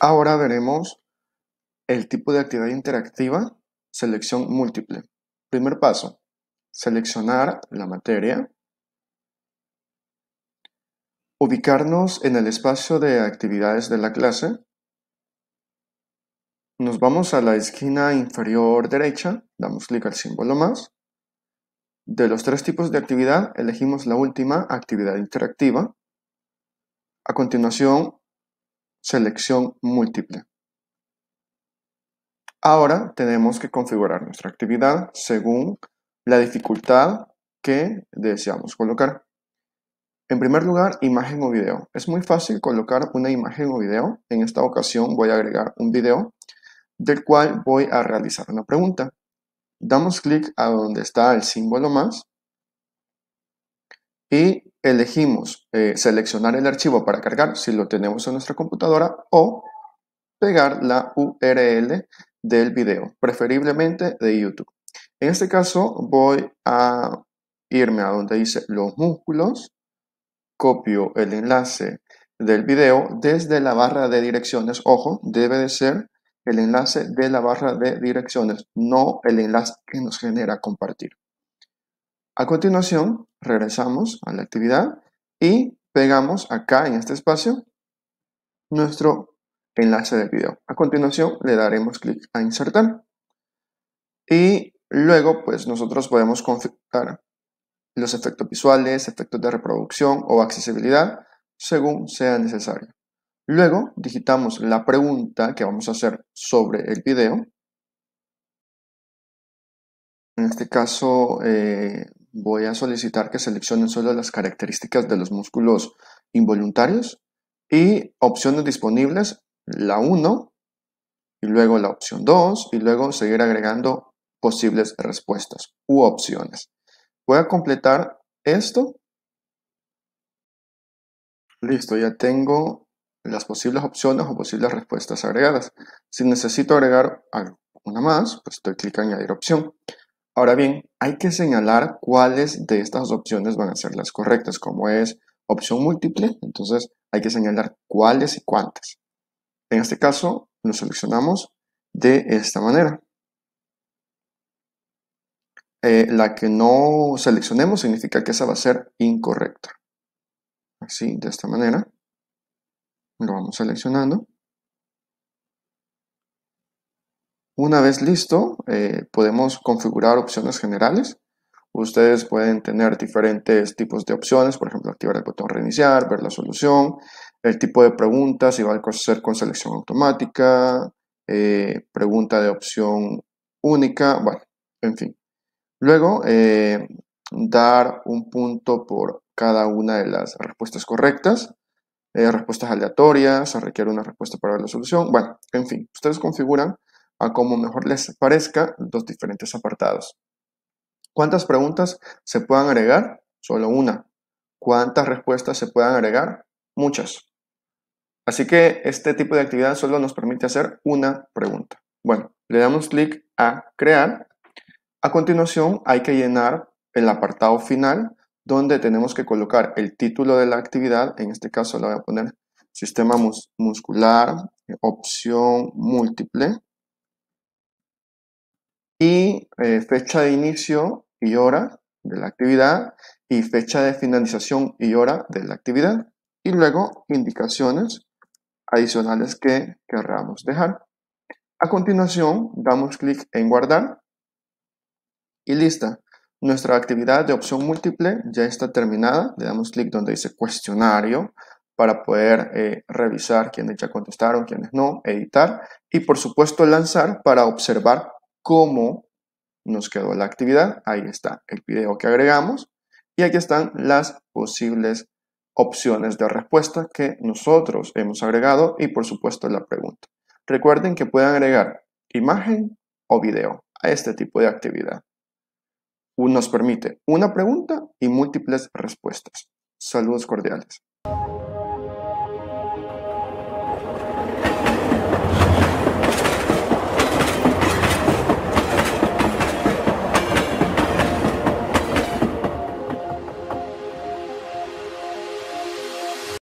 Ahora veremos el tipo de actividad interactiva, selección múltiple. Primer paso, seleccionar la materia, ubicarnos en el espacio de actividades de la clase, nos vamos a la esquina inferior derecha, damos clic al símbolo más, de los tres tipos de actividad elegimos la última, actividad interactiva, a continuación selección múltiple. Ahora tenemos que configurar nuestra actividad según la dificultad que deseamos colocar. En primer lugar, imagen o video. Es muy fácil colocar una imagen o video. En esta ocasión voy a agregar un video del cual voy a realizar una pregunta. Damos clic a donde está el símbolo más y elegimos eh, seleccionar el archivo para cargar si lo tenemos en nuestra computadora o pegar la URL del video, preferiblemente de YouTube. En este caso voy a irme a donde dice los músculos, copio el enlace del video desde la barra de direcciones. Ojo, debe de ser el enlace de la barra de direcciones, no el enlace que nos genera compartir. A continuación, regresamos a la actividad y pegamos acá en este espacio nuestro enlace del video. A continuación le daremos clic a insertar y luego pues nosotros podemos configurar los efectos visuales, efectos de reproducción o accesibilidad según sea necesario. Luego digitamos la pregunta que vamos a hacer sobre el video. En este caso eh, voy a solicitar que seleccionen solo las características de los músculos involuntarios y opciones disponibles, la 1 y luego la opción 2 y luego seguir agregando posibles respuestas u opciones. Voy a completar esto. Listo, ya tengo las posibles opciones o posibles respuestas agregadas. Si necesito agregar una más, pues doy clic a añadir opción. Ahora bien, hay que señalar cuáles de estas opciones van a ser las correctas, como es opción múltiple, entonces hay que señalar cuáles y cuántas. En este caso, lo seleccionamos de esta manera. Eh, la que no seleccionemos significa que esa va a ser incorrecta. Así, de esta manera. Lo vamos seleccionando. Una vez listo, eh, podemos configurar opciones generales. Ustedes pueden tener diferentes tipos de opciones, por ejemplo, activar el botón reiniciar, ver la solución, el tipo de preguntas, si va a ser con selección automática, eh, pregunta de opción única, bueno, en fin. Luego, eh, dar un punto por cada una de las respuestas correctas. respuestas aleatorias, se requiere una respuesta para ver la solución. Bueno, en fin, ustedes configuran a como mejor les parezca los diferentes apartados. ¿Cuántas preguntas se puedan agregar? Solo una. ¿Cuántas respuestas se puedan agregar? Muchas. Así que este tipo de actividad solo nos permite hacer una pregunta. Bueno, le damos clic a crear. A continuación hay que llenar el apartado final donde tenemos que colocar el título de la actividad. En este caso le voy a poner sistema muscular, opción múltiple. Eh, fecha de inicio y hora de la actividad y fecha de finalización y hora de la actividad y luego indicaciones adicionales que querramos dejar. A continuación, damos clic en guardar y lista. Nuestra actividad de opción múltiple ya está terminada. Le damos clic donde dice cuestionario para poder eh, revisar quiénes ya contestaron, quiénes no, editar y por supuesto lanzar para observar cómo nos quedó la actividad, ahí está el video que agregamos y aquí están las posibles opciones de respuesta que nosotros hemos agregado y por supuesto la pregunta. Recuerden que pueden agregar imagen o video a este tipo de actividad. Nos permite una pregunta y múltiples respuestas. Saludos cordiales.